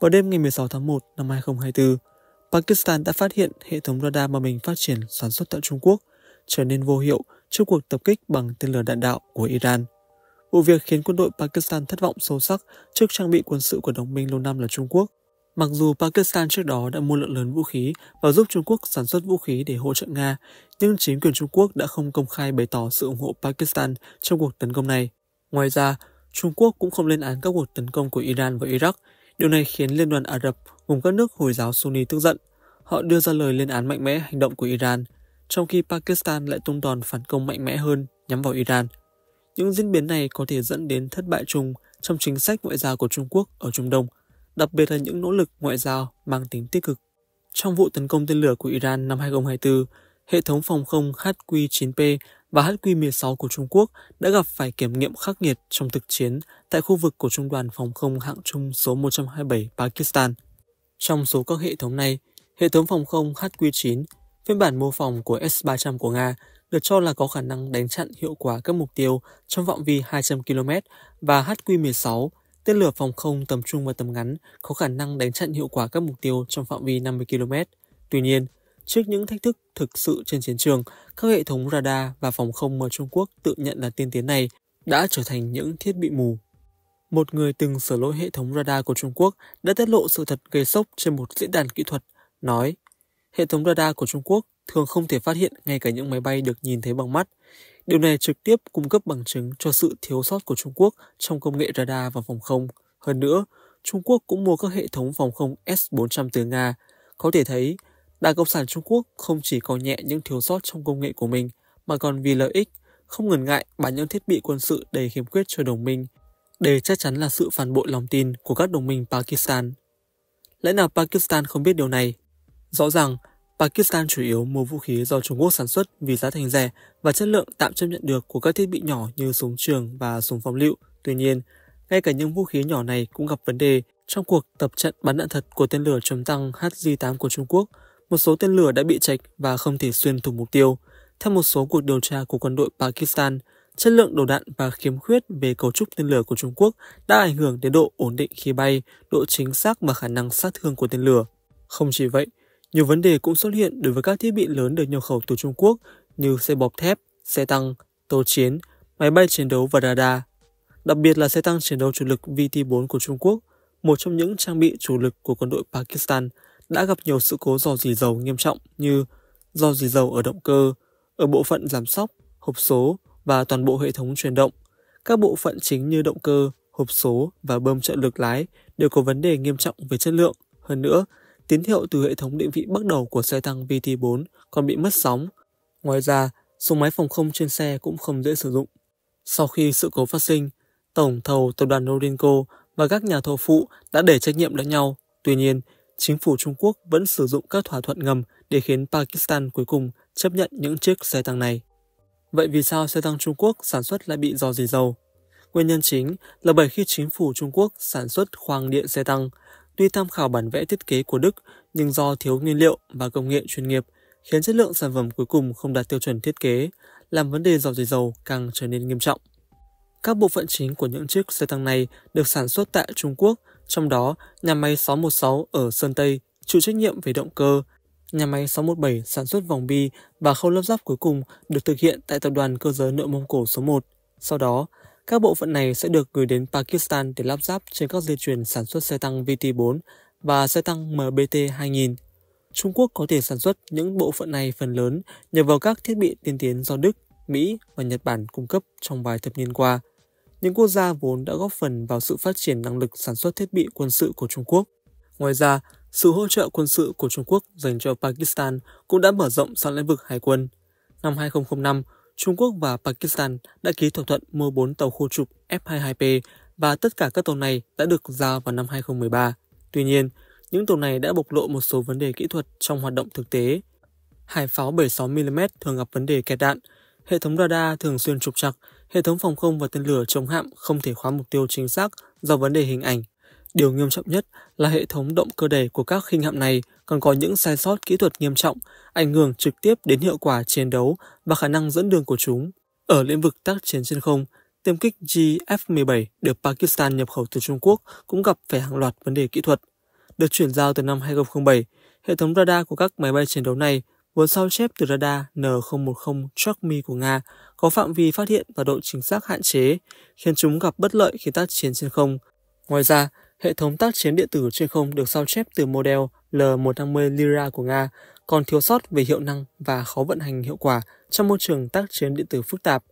Vào đêm ngày 16 tháng 1 năm 2024, Pakistan đã phát hiện hệ thống radar mà mình phát triển sản xuất tại Trung Quốc trở nên vô hiệu trước cuộc tập kích bằng tên lửa đạn đạo của Iran. Vụ việc khiến quân đội Pakistan thất vọng sâu sắc trước trang bị quân sự của đồng minh lâu năm là Trung Quốc. Mặc dù Pakistan trước đó đã mua lượng lớn vũ khí và giúp Trung Quốc sản xuất vũ khí để hỗ trợ Nga, nhưng chính quyền Trung Quốc đã không công khai bày tỏ sự ủng hộ Pakistan trong cuộc tấn công này. Ngoài ra, Trung Quốc cũng không lên án các cuộc tấn công của Iran và Iraq, Điều này khiến Liên đoàn Ả Rập cùng các nước Hồi giáo Sunni tức giận. Họ đưa ra lời lên án mạnh mẽ hành động của Iran, trong khi Pakistan lại tung đòn phản công mạnh mẽ hơn nhắm vào Iran. Những diễn biến này có thể dẫn đến thất bại chung trong chính sách ngoại giao của Trung Quốc ở Trung Đông, đặc biệt là những nỗ lực ngoại giao mang tính tích cực. Trong vụ tấn công tên lửa của Iran năm 2024, hệ thống phòng không HQ-9P và HQ-16 của Trung Quốc đã gặp phải kiểm nghiệm khắc nghiệt trong thực chiến tại khu vực của Trung đoàn Phòng không hạng trung số 127 Pakistan. Trong số các hệ thống này, hệ thống phòng không HQ-9, phiên bản mô phỏng của S-300 của Nga, được cho là có khả năng đánh chặn hiệu quả các mục tiêu trong phạm vi 200 km và HQ-16, tên lửa phòng không tầm trung và tầm ngắn, có khả năng đánh chặn hiệu quả các mục tiêu trong phạm vi 50 km. Tuy nhiên, Trước những thách thức thực sự trên chiến trường, các hệ thống radar và phòng không mà Trung Quốc tự nhận là tiên tiến này đã trở thành những thiết bị mù. Một người từng sửa lỗi hệ thống radar của Trung Quốc đã tiết lộ sự thật gây sốc trên một diễn đàn kỹ thuật, nói hệ thống radar của Trung Quốc thường không thể phát hiện ngay cả những máy bay được nhìn thấy bằng mắt. Điều này trực tiếp cung cấp bằng chứng cho sự thiếu sót của Trung Quốc trong công nghệ radar và phòng không. Hơn nữa, Trung Quốc cũng mua các hệ thống phòng không S-400 từ Nga. Có thể thấy, Đảng Cộng sản Trung Quốc không chỉ có nhẹ những thiếu sót trong công nghệ của mình, mà còn vì lợi ích, không ngần ngại bán những thiết bị quân sự đầy khiếm khuyết cho đồng minh. để chắc chắn là sự phản bội lòng tin của các đồng minh Pakistan. Lẽ nào Pakistan không biết điều này? Rõ ràng, Pakistan chủ yếu mua vũ khí do Trung Quốc sản xuất vì giá thành rẻ và chất lượng tạm chấp nhận được của các thiết bị nhỏ như súng trường và súng phóng lựu. Tuy nhiên, ngay cả những vũ khí nhỏ này cũng gặp vấn đề trong cuộc tập trận bắn đạn thật của tên lửa chống tăng HJ-8 của Trung Quốc – một số tên lửa đã bị trạch và không thể xuyên thủng mục tiêu. Theo một số cuộc điều tra của quân đội Pakistan, chất lượng đầu đạn và khiếm khuyết về cấu trúc tên lửa của Trung Quốc đã ảnh hưởng đến độ ổn định khi bay, độ chính xác và khả năng sát thương của tên lửa. Không chỉ vậy, nhiều vấn đề cũng xuất hiện đối với các thiết bị lớn được nhập khẩu từ Trung Quốc như xe bọc thép, xe tăng, tàu chiến, máy bay chiến đấu và radar. Đặc biệt là xe tăng chiến đấu chủ lực VT-4 của Trung Quốc, một trong những trang bị chủ lực của quân đội Pakistan, đã gặp nhiều sự cố dò dỉ dầu nghiêm trọng như dò dỉ dầu ở động cơ, ở bộ phận giảm sóc, hộp số và toàn bộ hệ thống truyền động. Các bộ phận chính như động cơ, hộp số và bơm trợ lực lái đều có vấn đề nghiêm trọng về chất lượng. Hơn nữa, tín hiệu từ hệ thống định vị bắt đầu của xe tăng VT4 còn bị mất sóng. Ngoài ra, số máy phòng không trên xe cũng không dễ sử dụng. Sau khi sự cố phát sinh, tổng thầu tập đoàn Norinco và các nhà thầu phụ đã để trách nhiệm lẫn nhau. Tuy nhiên, chính phủ Trung Quốc vẫn sử dụng các thỏa thuận ngầm để khiến Pakistan cuối cùng chấp nhận những chiếc xe tăng này. Vậy vì sao xe tăng Trung Quốc sản xuất lại bị dò dỉ dầu? Nguyên nhân chính là bởi khi chính phủ Trung Quốc sản xuất khoang điện xe tăng, tuy tham khảo bản vẽ thiết kế của Đức nhưng do thiếu nguyên liệu và công nghệ chuyên nghiệp khiến chất lượng sản phẩm cuối cùng không đạt tiêu chuẩn thiết kế, làm vấn đề dò dỉ dầu càng trở nên nghiêm trọng. Các bộ phận chính của những chiếc xe tăng này được sản xuất tại Trung Quốc trong đó, nhà máy 616 ở Sơn Tây chịu trách nhiệm về động cơ. Nhà máy 617 sản xuất vòng bi và khâu lắp ráp cuối cùng được thực hiện tại tập đoàn cơ giới nội Mông Cổ số 1. Sau đó, các bộ phận này sẽ được gửi đến Pakistan để lắp ráp trên các dây chuyền sản xuất xe tăng VT4 và xe tăng MBT-2000. Trung Quốc có thể sản xuất những bộ phận này phần lớn nhờ vào các thiết bị tiên tiến do Đức, Mỹ và Nhật Bản cung cấp trong vài thập niên qua những quốc gia vốn đã góp phần vào sự phát triển năng lực sản xuất thiết bị quân sự của Trung Quốc. Ngoài ra, sự hỗ trợ quân sự của Trung Quốc dành cho Pakistan cũng đã mở rộng sang lĩnh vực hải quân. Năm 2005, Trung Quốc và Pakistan đã ký thỏa thuận mua 4 tàu khu trục F-22P và tất cả các tàu này đã được giao vào năm 2013. Tuy nhiên, những tàu này đã bộc lộ một số vấn đề kỹ thuật trong hoạt động thực tế. Hải pháo 76mm thường gặp vấn đề kẹt đạn, hệ thống radar thường xuyên trục trặc hệ thống phòng không và tên lửa chống hạm không thể khóa mục tiêu chính xác do vấn đề hình ảnh. Điều nghiêm trọng nhất là hệ thống động cơ đẩy của các khinh hạm này còn có những sai sót kỹ thuật nghiêm trọng, ảnh hưởng trực tiếp đến hiệu quả chiến đấu và khả năng dẫn đường của chúng. Ở lĩnh vực tác chiến trên không, tiêm kích GF-17 được Pakistan nhập khẩu từ Trung Quốc cũng gặp phải hàng loạt vấn đề kỹ thuật. Được chuyển giao từ năm 2007, hệ thống radar của các máy bay chiến đấu này Vốn sao chép từ radar N010 Chukmi của Nga có phạm vi phát hiện và độ chính xác hạn chế, khiến chúng gặp bất lợi khi tác chiến trên không. Ngoài ra, hệ thống tác chiến điện tử trên không được sao chép từ model L150 Lyra của Nga còn thiếu sót về hiệu năng và khó vận hành hiệu quả trong môi trường tác chiến điện tử phức tạp.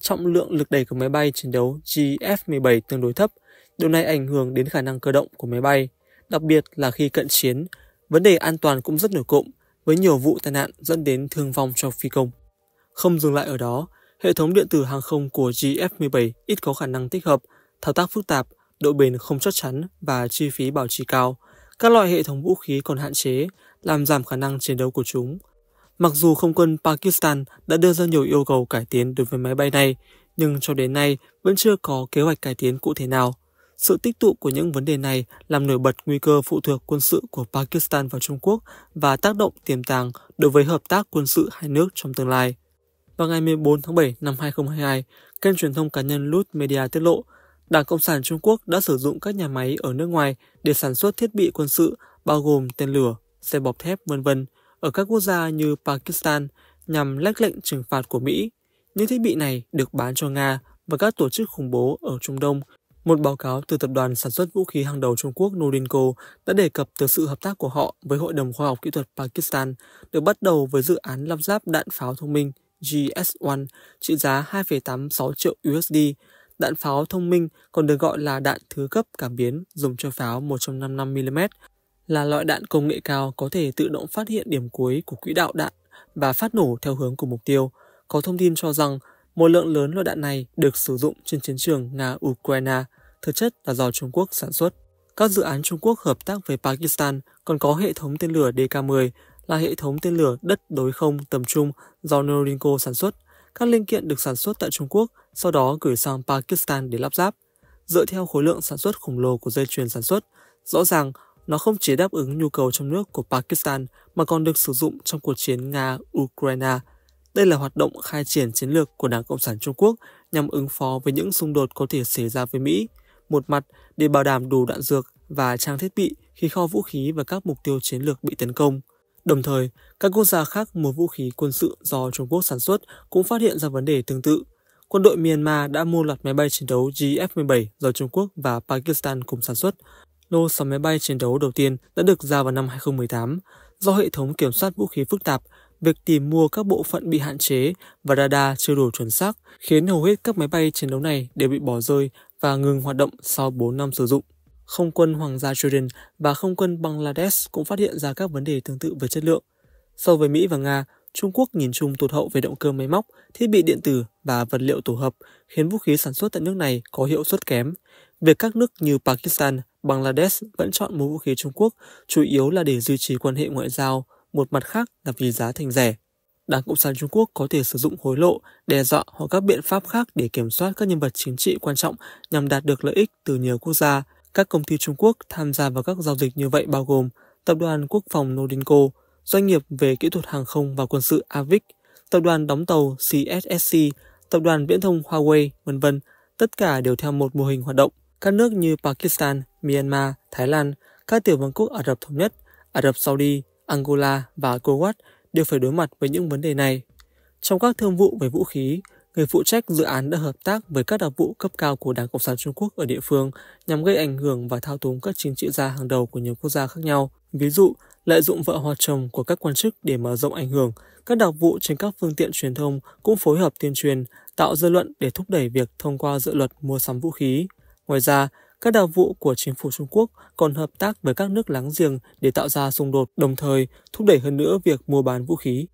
Trọng lượng lực đẩy của máy bay chiến đấu GF-17 tương đối thấp, điều này ảnh hưởng đến khả năng cơ động của máy bay, đặc biệt là khi cận chiến. Vấn đề an toàn cũng rất nổi cộng với nhiều vụ tai nạn dẫn đến thương vong cho phi công. Không dừng lại ở đó, hệ thống điện tử hàng không của GF-17 ít có khả năng tích hợp, thao tác phức tạp, độ bền không chắc chắn và chi phí bảo trì cao. Các loại hệ thống vũ khí còn hạn chế, làm giảm khả năng chiến đấu của chúng. Mặc dù không quân Pakistan đã đưa ra nhiều yêu cầu cải tiến đối với máy bay này, nhưng cho đến nay vẫn chưa có kế hoạch cải tiến cụ thể nào. Sự tích tụ của những vấn đề này làm nổi bật nguy cơ phụ thuộc quân sự của Pakistan vào Trung Quốc và tác động tiềm tàng đối với hợp tác quân sự hai nước trong tương lai. Vào ngày 14 tháng 7 năm 2022, kênh truyền thông cá nhân Lut Media tiết lộ, Đảng Cộng sản Trung Quốc đã sử dụng các nhà máy ở nước ngoài để sản xuất thiết bị quân sự bao gồm tên lửa, xe bọc thép vân vân ở các quốc gia như Pakistan nhằm lách lệnh trừng phạt của Mỹ. Những thiết bị này được bán cho Nga và các tổ chức khủng bố ở Trung Đông một báo cáo từ tập đoàn sản xuất vũ khí hàng đầu Trung Quốc Norinco đã đề cập tới sự hợp tác của họ với Hội đồng Khoa học Kỹ thuật Pakistan được bắt đầu với dự án lắp ráp đạn pháo thông minh GS-1 trị giá 2,86 triệu USD. Đạn pháo thông minh còn được gọi là đạn thứ cấp cảm biến dùng cho pháo 155mm, là loại đạn công nghệ cao có thể tự động phát hiện điểm cuối của quỹ đạo đạn và phát nổ theo hướng của mục tiêu. Có thông tin cho rằng một lượng lớn loại đạn này được sử dụng trên chiến trường Nga-Ukraine thực chất là do Trung Quốc sản xuất. Các dự án Trung Quốc hợp tác với Pakistan còn có hệ thống tên lửa DK-10 là hệ thống tên lửa đất đối không tầm trung do Norinco sản xuất. Các linh kiện được sản xuất tại Trung Quốc, sau đó gửi sang Pakistan để lắp ráp. Dựa theo khối lượng sản xuất khổng lồ của dây chuyền sản xuất, rõ ràng nó không chỉ đáp ứng nhu cầu trong nước của Pakistan mà còn được sử dụng trong cuộc chiến Nga-Ukraine. Đây là hoạt động khai triển chiến lược của Đảng Cộng sản Trung Quốc nhằm ứng phó với những xung đột có thể xảy ra với Mỹ. Một mặt để bảo đảm đủ đạn dược và trang thiết bị khi kho vũ khí và các mục tiêu chiến lược bị tấn công. Đồng thời, các quốc gia khác mua vũ khí quân sự do Trung Quốc sản xuất cũng phát hiện ra vấn đề tương tự. Quân đội Myanmar đã mua loạt máy bay chiến đấu GF-17 do Trung Quốc và Pakistan cùng sản xuất. Lô 6 máy bay chiến đấu đầu tiên đã được ra vào năm 2018. Do hệ thống kiểm soát vũ khí phức tạp, việc tìm mua các bộ phận bị hạn chế và radar chưa đủ chuẩn xác khiến hầu hết các máy bay chiến đấu này đều bị bỏ rơi và ngừng hoạt động sau 4 năm sử dụng. Không quân Hoàng gia Jordan và không quân Bangladesh cũng phát hiện ra các vấn đề tương tự về chất lượng. So với Mỹ và Nga, Trung Quốc nhìn chung tụt hậu về động cơ máy móc, thiết bị điện tử và vật liệu tổ hợp, khiến vũ khí sản xuất tại nước này có hiệu suất kém. Việc các nước như Pakistan, Bangladesh vẫn chọn mua vũ khí Trung Quốc chủ yếu là để duy trì quan hệ ngoại giao, một mặt khác là vì giá thành rẻ. Đảng Cộng sản Trung Quốc có thể sử dụng hối lộ, đe dọa hoặc các biện pháp khác để kiểm soát các nhân vật chính trị quan trọng nhằm đạt được lợi ích từ nhiều quốc gia. Các công ty Trung Quốc tham gia vào các giao dịch như vậy bao gồm Tập đoàn Quốc phòng Nodinco, doanh nghiệp về kỹ thuật hàng không và quân sự Avic, tập đoàn đóng tàu CSSC, tập đoàn viễn thông Huawei, vân vân, tất cả đều theo một mô hình hoạt động. Các nước như Pakistan, Myanmar, Thái Lan, các tiểu vương quốc Ả Rập Thống Nhất, Ả Rập Saudi, Angola và Kuwait đều phải đối mặt với những vấn đề này. Trong các thương vụ về vũ khí, người phụ trách dự án đã hợp tác với các đặc vụ cấp cao của Đảng Cộng sản Trung Quốc ở địa phương nhằm gây ảnh hưởng và thao túng các chính trị gia hàng đầu của nhiều quốc gia khác nhau. Ví dụ, lợi dụng vợ hoặc chồng của các quan chức để mở rộng ảnh hưởng, các đặc vụ trên các phương tiện truyền thông cũng phối hợp tuyên truyền, tạo dư luận để thúc đẩy việc thông qua dự luật mua sắm vũ khí. Ngoài ra, các đặc vụ của chính phủ Trung Quốc còn hợp tác với các nước láng giềng để tạo ra xung đột, đồng thời thúc đẩy hơn nữa việc mua bán vũ khí.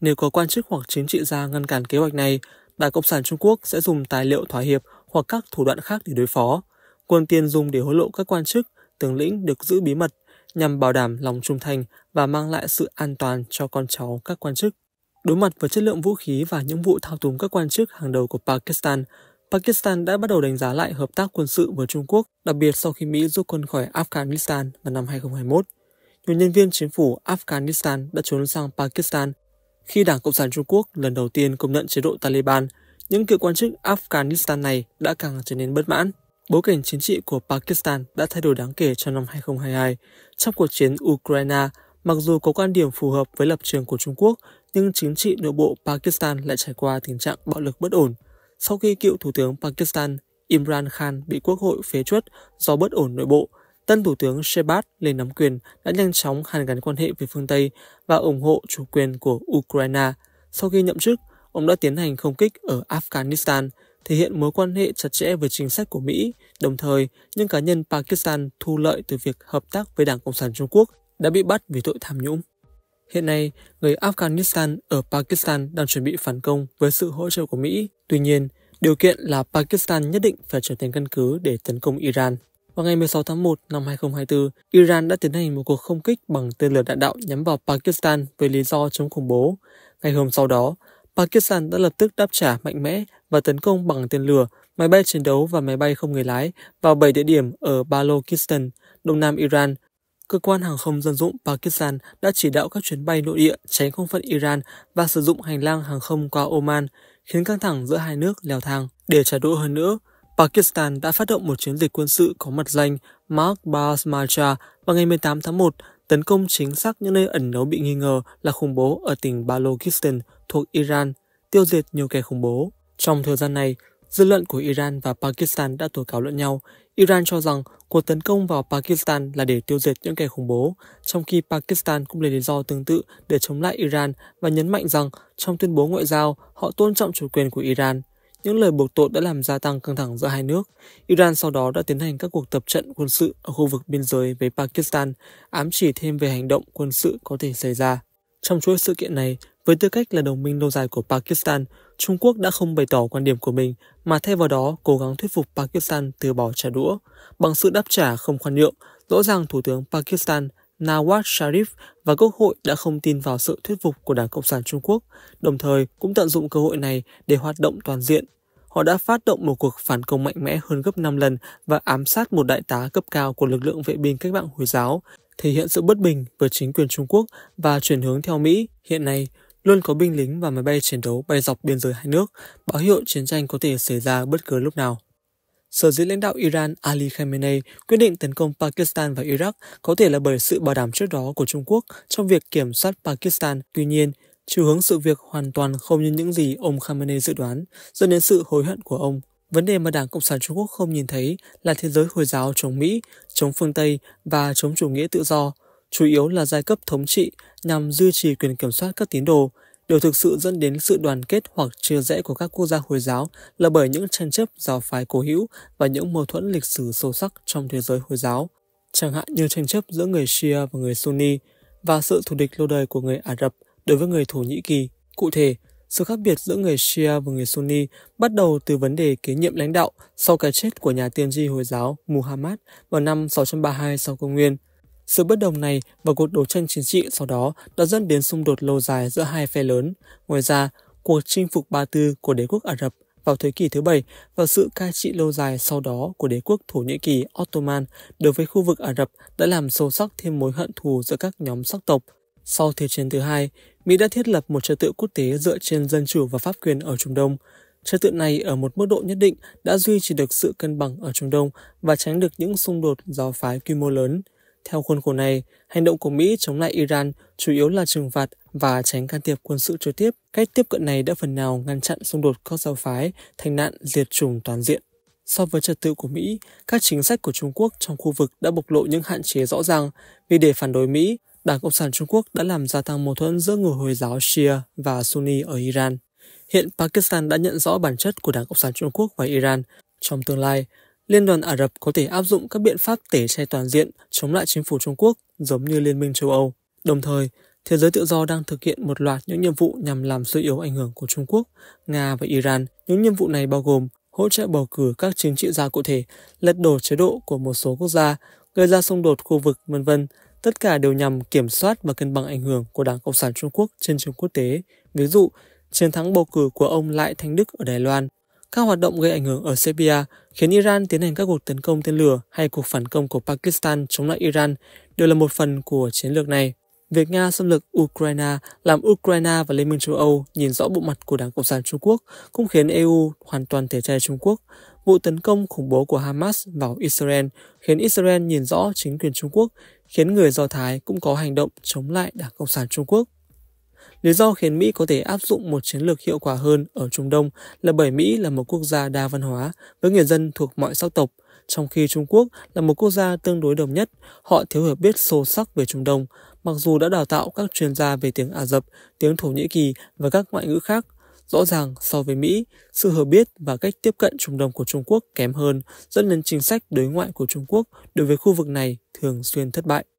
Nếu có quan chức hoặc chính trị gia ngăn cản kế hoạch này, Đảng Cộng sản Trung Quốc sẽ dùng tài liệu thỏa hiệp hoặc các thủ đoạn khác để đối phó. Quân tiền dùng để hối lộ các quan chức, tướng lĩnh được giữ bí mật nhằm bảo đảm lòng trung thành và mang lại sự an toàn cho con cháu các quan chức. Đối mặt với chất lượng vũ khí và những vụ thao túng các quan chức hàng đầu của Pakistan, Pakistan đã bắt đầu đánh giá lại hợp tác quân sự với Trung Quốc, đặc biệt sau khi Mỹ rút quân khỏi Afghanistan vào năm 2021. Nhiều nhân viên chính phủ Afghanistan đã trốn sang Pakistan khi Đảng Cộng sản Trung Quốc lần đầu tiên công nhận chế độ Taliban. Những cựu quan chức Afghanistan này đã càng trở nên bất mãn. Bối cảnh chính trị của Pakistan đã thay đổi đáng kể trong năm 2022 trong cuộc chiến Ukraine Mặc dù có quan điểm phù hợp với lập trường của Trung Quốc, nhưng chính trị nội bộ Pakistan lại trải qua tình trạng bạo lực bất ổn sau khi cựu Thủ tướng Pakistan Imran Khan bị quốc hội phế truất do bất ổn nội bộ, tân Thủ tướng Shehbaz lên nắm quyền đã nhanh chóng hàn gắn quan hệ với phương Tây và ủng hộ chủ quyền của Ukraine. Sau khi nhậm chức, ông đã tiến hành không kích ở Afghanistan, thể hiện mối quan hệ chặt chẽ với chính sách của Mỹ, đồng thời những cá nhân Pakistan thu lợi từ việc hợp tác với Đảng Cộng sản Trung Quốc đã bị bắt vì tội tham nhũng. Hiện nay, người Afghanistan ở Pakistan đang chuẩn bị phản công với sự hỗ trợ của Mỹ. Tuy nhiên, điều kiện là Pakistan nhất định phải trở thành căn cứ để tấn công Iran. Vào ngày 16 tháng 1 năm 2024, Iran đã tiến hành một cuộc không kích bằng tên lửa đạn đạo nhắm vào Pakistan với lý do chống khủng bố. Ngày hôm sau đó, Pakistan đã lập tức đáp trả mạnh mẽ và tấn công bằng tên lửa, máy bay chiến đấu và máy bay không người lái vào 7 địa điểm ở Balochistan, đông nam Iran, cơ quan hàng không dân dụng Pakistan đã chỉ đạo các chuyến bay nội địa tránh không phận Iran và sử dụng hành lang hàng không qua Oman, khiến căng thẳng giữa hai nước leo thang. Để trả đũa hơn nữa, Pakistan đã phát động một chiến dịch quân sự có mặt danh Mark Basmacha vào ngày 18 tháng 1, tấn công chính xác những nơi ẩn nấu bị nghi ngờ là khủng bố ở tỉnh Balochistan thuộc Iran, tiêu diệt nhiều kẻ khủng bố. Trong thời gian này, dư luận của Iran và Pakistan đã tố cáo lẫn nhau, Iran cho rằng cuộc tấn công vào Pakistan là để tiêu diệt những kẻ khủng bố, trong khi Pakistan cũng lấy lý do tương tự để chống lại Iran và nhấn mạnh rằng trong tuyên bố ngoại giao họ tôn trọng chủ quyền của Iran. Những lời buộc tội đã làm gia tăng căng thẳng giữa hai nước. Iran sau đó đã tiến hành các cuộc tập trận quân sự ở khu vực biên giới với Pakistan, ám chỉ thêm về hành động quân sự có thể xảy ra. Trong chuỗi sự kiện này, với tư cách là đồng minh lâu dài của Pakistan, Trung Quốc đã không bày tỏ quan điểm của mình mà thay vào đó cố gắng thuyết phục Pakistan từ bỏ trả đũa bằng sự đáp trả không khoan nhượng. Rõ ràng Thủ tướng Pakistan Nawaz Sharif và Quốc hội đã không tin vào sự thuyết phục của Đảng Cộng sản Trung Quốc, đồng thời cũng tận dụng cơ hội này để hoạt động toàn diện. Họ đã phát động một cuộc phản công mạnh mẽ hơn gấp 5 lần và ám sát một đại tá cấp cao của lực lượng vệ binh cách mạng Hồi giáo, thể hiện sự bất bình với chính quyền Trung Quốc và chuyển hướng theo Mỹ hiện nay Luôn có binh lính và máy bay chiến đấu bay dọc biên giới hai nước, báo hiệu chiến tranh có thể xảy ra bất cứ lúc nào. Sở dĩ lãnh đạo Iran Ali Khamenei quyết định tấn công Pakistan và Iraq có thể là bởi sự bảo đảm trước đó của Trung Quốc trong việc kiểm soát Pakistan. Tuy nhiên, chiều hướng sự việc hoàn toàn không như những gì ông Khamenei dự đoán, dẫn đến sự hối hận của ông. Vấn đề mà Đảng Cộng sản Trung Quốc không nhìn thấy là thế giới Hồi giáo chống Mỹ, chống phương Tây và chống chủ nghĩa tự do – chủ yếu là giai cấp thống trị nhằm duy trì quyền kiểm soát các tín đồ, đều thực sự dẫn đến sự đoàn kết hoặc chia rẽ của các quốc gia Hồi giáo là bởi những tranh chấp giáo phái cố hữu và những mâu thuẫn lịch sử sâu sắc trong thế giới Hồi giáo, chẳng hạn như tranh chấp giữa người Shia và người Sunni và sự thù địch lâu đời của người Ả Rập đối với người Thổ Nhĩ Kỳ. Cụ thể, sự khác biệt giữa người Shia và người Sunni bắt đầu từ vấn đề kế nhiệm lãnh đạo sau cái chết của nhà tiên tri Hồi giáo Muhammad vào năm 632 sau công nguyên – sự bất đồng này và cuộc đấu tranh chính trị sau đó đã dẫn đến xung đột lâu dài giữa hai phe lớn. Ngoài ra, cuộc chinh phục Ba Tư của đế quốc Ả Rập vào thế kỷ thứ bảy và sự cai trị lâu dài sau đó của đế quốc Thổ Nhĩ Kỳ Ottoman đối với khu vực Ả Rập đã làm sâu sắc thêm mối hận thù giữa các nhóm sắc tộc. Sau Thế chiến thứ hai, Mỹ đã thiết lập một trật tự quốc tế dựa trên dân chủ và pháp quyền ở Trung Đông. Trật tự này ở một mức độ nhất định đã duy trì được sự cân bằng ở Trung Đông và tránh được những xung đột do phái quy mô lớn. Theo khuôn khổ này, hành động của Mỹ chống lại Iran chủ yếu là trừng phạt và tránh can thiệp quân sự trực tiếp. Cách tiếp cận này đã phần nào ngăn chặn xung đột các giáo phái, thành nạn diệt chủng toàn diện. So với trật tự của Mỹ, các chính sách của Trung Quốc trong khu vực đã bộc lộ những hạn chế rõ ràng vì để phản đối Mỹ, Đảng Cộng sản Trung Quốc đã làm gia tăng mâu thuẫn giữa người Hồi giáo Shia và Sunni ở Iran. Hiện Pakistan đã nhận rõ bản chất của Đảng Cộng sản Trung Quốc và Iran. Trong tương lai, Liên đoàn Ả Rập có thể áp dụng các biện pháp tẩy chay toàn diện chống lại chính phủ Trung Quốc giống như Liên minh châu Âu. Đồng thời, thế giới tự do đang thực hiện một loạt những nhiệm vụ nhằm làm suy yếu ảnh hưởng của Trung Quốc, Nga và Iran. Những nhiệm vụ này bao gồm hỗ trợ bầu cử các chính trị gia cụ thể, lật đổ chế độ của một số quốc gia, gây ra xung đột khu vực, vân vân. Tất cả đều nhằm kiểm soát và cân bằng ảnh hưởng của Đảng Cộng sản Trung Quốc trên trường quốc tế. Ví dụ, chiến thắng bầu cử của ông Lại Thanh Đức ở Đài Loan các hoạt động gây ảnh hưởng ở Serbia khiến Iran tiến hành các cuộc tấn công tên lửa hay cuộc phản công của Pakistan chống lại Iran đều là một phần của chiến lược này. Việc Nga xâm lược Ukraine làm Ukraine và Liên minh châu Âu nhìn rõ bộ mặt của Đảng Cộng sản Trung Quốc, cũng khiến EU hoàn toàn thể che Trung Quốc. Vụ tấn công khủng bố của Hamas vào Israel khiến Israel nhìn rõ chính quyền Trung Quốc, khiến người Do Thái cũng có hành động chống lại Đảng Cộng sản Trung Quốc. Lý do khiến Mỹ có thể áp dụng một chiến lược hiệu quả hơn ở Trung Đông là bởi Mỹ là một quốc gia đa văn hóa với người dân thuộc mọi sắc tộc, trong khi Trung Quốc là một quốc gia tương đối đồng nhất, họ thiếu hiểu biết sâu sắc về Trung Đông, mặc dù đã đào tạo các chuyên gia về tiếng Ả Rập, tiếng Thổ Nhĩ Kỳ và các ngoại ngữ khác. Rõ ràng, so với Mỹ, sự hiểu biết và cách tiếp cận Trung Đông của Trung Quốc kém hơn, dẫn đến chính sách đối ngoại của Trung Quốc đối với khu vực này thường xuyên thất bại.